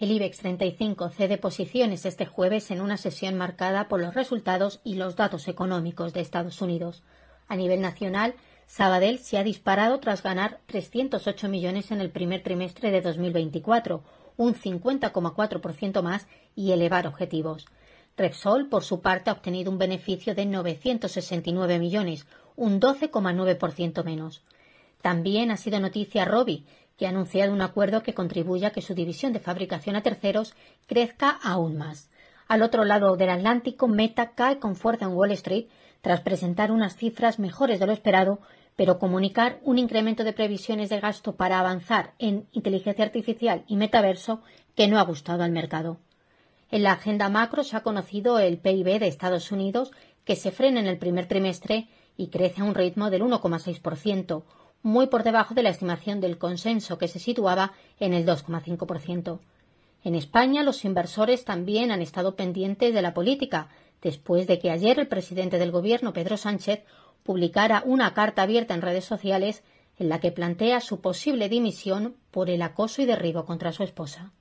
El IBEX 35 cede posiciones este jueves en una sesión marcada por los resultados y los datos económicos de Estados Unidos. A nivel nacional, Sabadell se ha disparado tras ganar 308 millones en el primer trimestre de 2024, un 50,4% más y elevar objetivos. Repsol, por su parte, ha obtenido un beneficio de 969 millones, un 12,9% menos. También ha sido noticia Robbie que ha anunciado un acuerdo que contribuya a que su división de fabricación a terceros crezca aún más. Al otro lado del Atlántico, Meta cae con fuerza en Wall Street tras presentar unas cifras mejores de lo esperado, pero comunicar un incremento de previsiones de gasto para avanzar en inteligencia artificial y metaverso que no ha gustado al mercado. En la agenda macro se ha conocido el PIB de Estados Unidos, que se frena en el primer trimestre y crece a un ritmo del 1,6%, muy por debajo de la estimación del consenso que se situaba en el 2,5%. En España los inversores también han estado pendientes de la política, después de que ayer el presidente del Gobierno, Pedro Sánchez, publicara una carta abierta en redes sociales en la que plantea su posible dimisión por el acoso y derribo contra su esposa.